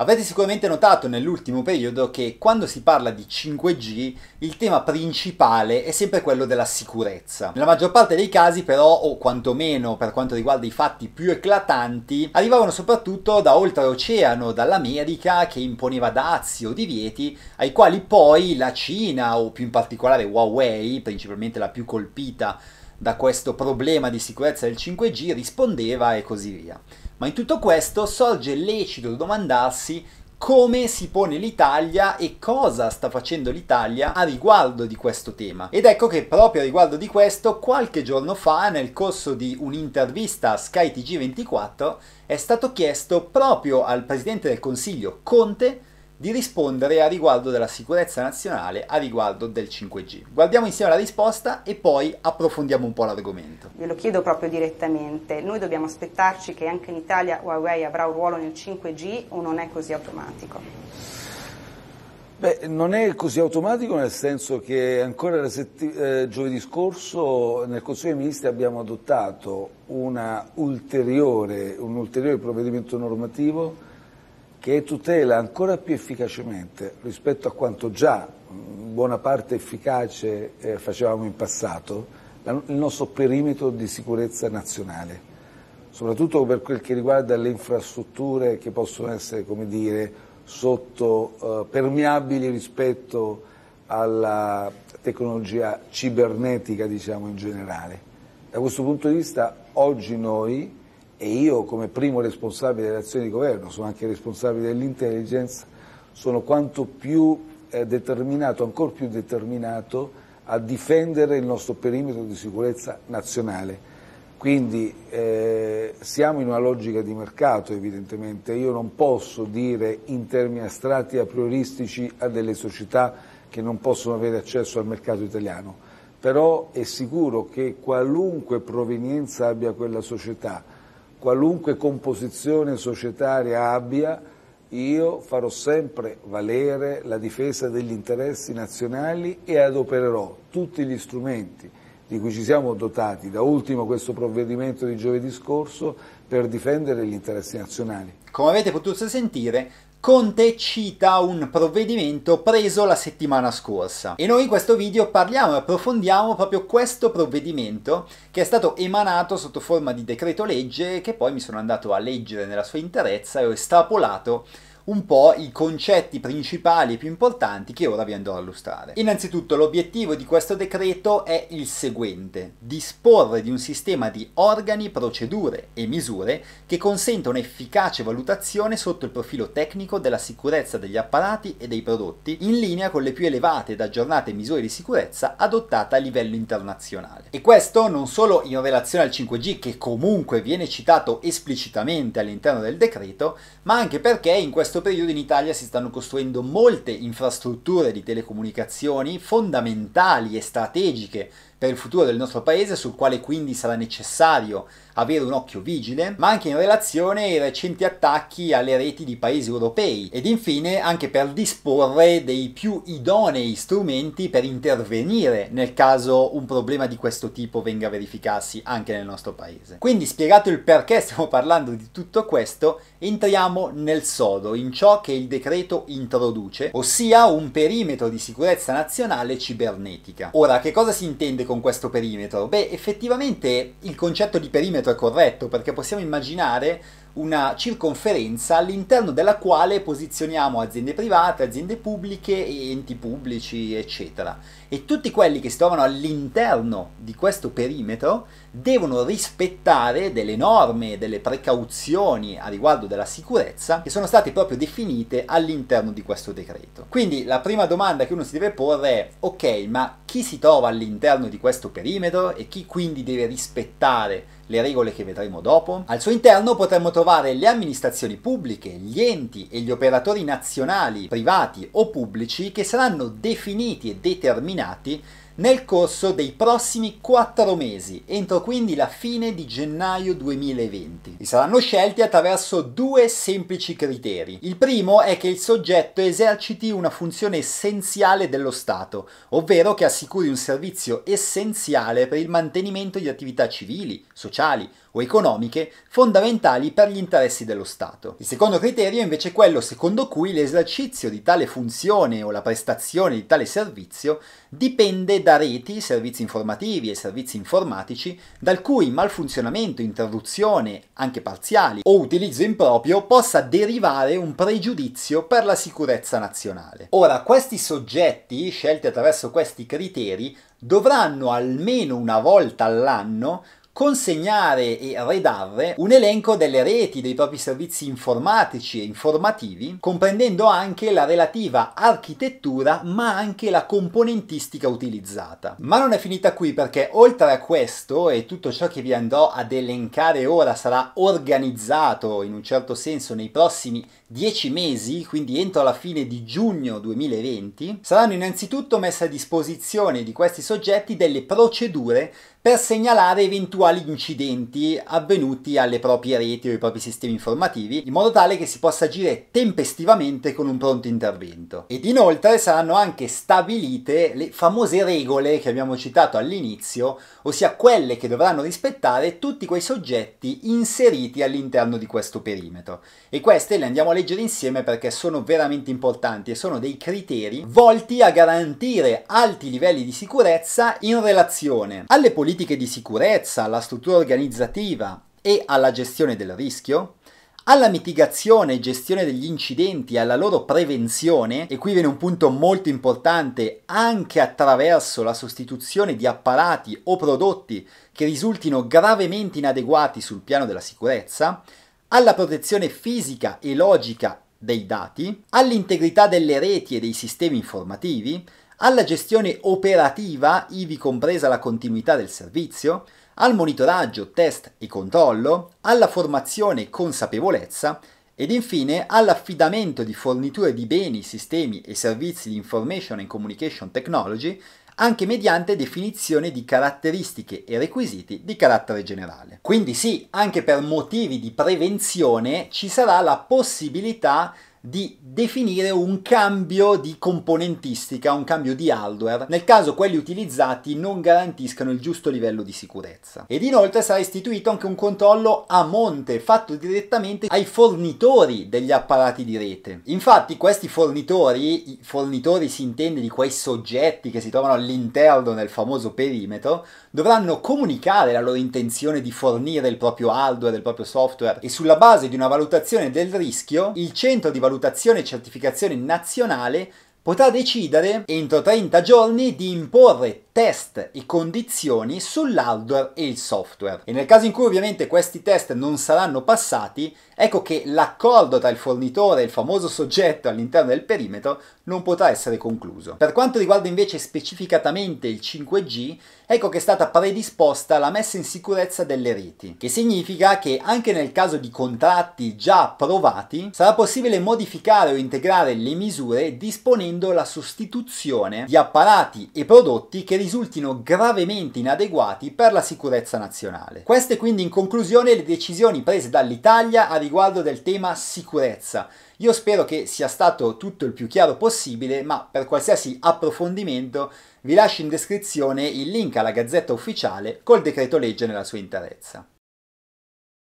Avete sicuramente notato nell'ultimo periodo che quando si parla di 5G il tema principale è sempre quello della sicurezza. Nella maggior parte dei casi però, o quantomeno per quanto riguarda i fatti più eclatanti, arrivavano soprattutto da oltreoceano, dall'America che imponeva dazi o divieti ai quali poi la Cina o più in particolare Huawei, principalmente la più colpita da questo problema di sicurezza del 5G rispondeva e così via. Ma in tutto questo sorge lecito domandarsi come si pone l'Italia e cosa sta facendo l'Italia a riguardo di questo tema. Ed ecco che proprio a riguardo di questo, qualche giorno fa, nel corso di un'intervista a skytg 24 è stato chiesto proprio al Presidente del Consiglio Conte di rispondere a riguardo della sicurezza nazionale, a riguardo del 5G. Guardiamo insieme la risposta e poi approfondiamo un po' l'argomento. Glielo chiedo proprio direttamente, noi dobbiamo aspettarci che anche in Italia Huawei avrà un ruolo nel 5G o non è così automatico? Beh, non è così automatico nel senso che ancora setti- eh, giovedì scorso nel Consiglio dei Ministri abbiamo adottato ulteriore, un ulteriore provvedimento normativo che tutela ancora più efficacemente rispetto a quanto già buona parte efficace eh, facevamo in passato, la, il nostro perimetro di sicurezza nazionale, soprattutto per quel che riguarda le infrastrutture che possono essere, come dire, sotto eh, permeabili rispetto alla tecnologia cibernetica, diciamo in generale. Da questo punto di vista, oggi noi e io come primo responsabile delle azioni di governo, sono anche responsabile dell'intelligence, sono quanto più eh, determinato, ancora più determinato a difendere il nostro perimetro di sicurezza nazionale. Quindi eh, siamo in una logica di mercato evidentemente, io non posso dire in termini astratti e aprioristici a delle società che non possono avere accesso al mercato italiano, però è sicuro che qualunque provenienza abbia quella società, qualunque composizione societaria abbia, io farò sempre valere la difesa degli interessi nazionali e adopererò tutti gli strumenti di cui ci siamo dotati, da ultimo questo provvedimento di giovedì scorso, per difendere gli interessi nazionali. Come avete potuto sentire, Conte cita un provvedimento preso la settimana scorsa e noi in questo video parliamo e approfondiamo proprio questo provvedimento che è stato emanato sotto forma di decreto legge che poi mi sono andato a leggere nella sua interezza e ho estrapolato un po' i concetti principali e più importanti che ora vi andrò a illustrare. Innanzitutto l'obiettivo di questo decreto è il seguente, disporre di un sistema di organi, procedure e misure che consenta un'efficace valutazione sotto il profilo tecnico della sicurezza degli apparati e dei prodotti in linea con le più elevate ed aggiornate misure di sicurezza adottate a livello internazionale. E questo non solo in relazione al 5G che comunque viene citato esplicitamente all'interno del decreto, ma anche perché in questo questo periodo in Italia si stanno costruendo molte infrastrutture di telecomunicazioni fondamentali e strategiche per il futuro del nostro paese, sul quale quindi sarà necessario avere un occhio vigile, ma anche in relazione ai recenti attacchi alle reti di paesi europei ed infine anche per disporre dei più idonei strumenti per intervenire nel caso un problema di questo tipo venga a verificarsi anche nel nostro paese. Quindi spiegato il perché stiamo parlando di tutto questo, entriamo nel sodo, in ciò che il decreto introduce, ossia un perimetro di sicurezza nazionale cibernetica. Ora, che cosa si intende con questo perimetro? Beh, effettivamente il concetto di perimetro è corretto perché possiamo immaginare una circonferenza all'interno della quale posizioniamo aziende private, aziende pubbliche, enti pubblici, eccetera. E tutti quelli che si trovano all'interno di questo perimetro devono rispettare delle norme, delle precauzioni a riguardo della sicurezza che sono state proprio definite all'interno di questo decreto. Quindi la prima domanda che uno si deve porre è ok, ma chi si trova all'interno di questo perimetro e chi quindi deve rispettare le regole che vedremo dopo. Al suo interno potremmo trovare le amministrazioni pubbliche, gli enti e gli operatori nazionali, privati o pubblici che saranno definiti e determinati nel corso dei prossimi 4 mesi, entro quindi la fine di gennaio 2020. E saranno scelti attraverso due semplici criteri. Il primo è che il soggetto eserciti una funzione essenziale dello Stato, ovvero che assicuri un servizio essenziale per il mantenimento di attività civili, sociali o economiche fondamentali per gli interessi dello Stato. Il secondo criterio è invece quello secondo cui l'esercizio di tale funzione o la prestazione di tale servizio dipende da da reti, servizi informativi e servizi informatici dal cui malfunzionamento, interruzione, anche parziali o utilizzo improprio possa derivare un pregiudizio per la sicurezza nazionale. Ora, questi soggetti, scelti attraverso questi criteri, dovranno almeno una volta all'anno consegnare e redarre un elenco delle reti dei propri servizi informatici e informativi, comprendendo anche la relativa architettura ma anche la componentistica utilizzata. Ma non è finita qui perché oltre a questo e tutto ciò che vi andrò ad elencare ora sarà organizzato in un certo senso nei prossimi 10 mesi, quindi entro la fine di giugno 2020, saranno innanzitutto messe a disposizione di questi soggetti delle procedure per segnalare eventuali eventuali incidenti avvenuti alle proprie reti o ai propri sistemi informativi, in modo tale che si possa agire tempestivamente con un pronto intervento. Ed inoltre saranno anche stabilite le famose regole che abbiamo citato all'inizio, ossia quelle che dovranno rispettare tutti quei soggetti inseriti all'interno di questo perimetro. E queste le andiamo a leggere insieme perché sono veramente importanti e sono dei criteri volti a garantire alti livelli di sicurezza in relazione alle politiche di sicurezza, alla struttura organizzativa e alla gestione del rischio, alla mitigazione e gestione degli incidenti, e alla loro prevenzione, e qui viene un punto molto importante, anche attraverso la sostituzione di apparati o prodotti che risultino gravemente inadeguati sul piano della sicurezza, alla protezione fisica e logica dei dati, all'integrità delle reti e dei sistemi informativi, alla gestione operativa, ivi compresa la continuità del servizio, al monitoraggio, test e controllo, alla formazione e consapevolezza ed infine all'affidamento di forniture di beni, sistemi e servizi di information and communication technology anche mediante definizione di caratteristiche e requisiti di carattere generale. Quindi sì, anche per motivi di prevenzione ci sarà la possibilità di definire un cambio di componentistica, un cambio di hardware, nel caso quelli utilizzati non garantiscano il giusto livello di sicurezza. Ed inoltre sarà istituito anche un controllo a monte, fatto direttamente ai fornitori degli apparati di rete. Infatti questi fornitori, fornitori si intende di quei soggetti che si trovano all'interno del famoso perimetro, dovranno comunicare la loro intenzione di fornire il proprio hardware, il proprio software e sulla base di una valutazione del rischio, il centro di valutazione valutazione e certificazione nazionale potrà decidere entro 30 giorni di imporre test e condizioni sull'hardware e il software. E nel caso in cui ovviamente questi test non saranno passati, ecco che l'accordo tra il fornitore e il famoso soggetto all'interno del perimetro non potrà essere concluso. Per quanto riguarda invece specificatamente il 5G, ecco che è stata predisposta la messa in sicurezza delle reti, che significa che anche nel caso di contratti già approvati sarà possibile modificare o integrare le misure disponendo la sostituzione di apparati e prodotti che risultino gravemente inadeguati per la sicurezza nazionale. Queste quindi in conclusione le decisioni prese dall'Italia a riguardo del tema sicurezza. Io spero che sia stato tutto il più chiaro possibile, ma per qualsiasi approfondimento vi lascio in descrizione il link alla gazzetta ufficiale col decreto legge nella sua interezza.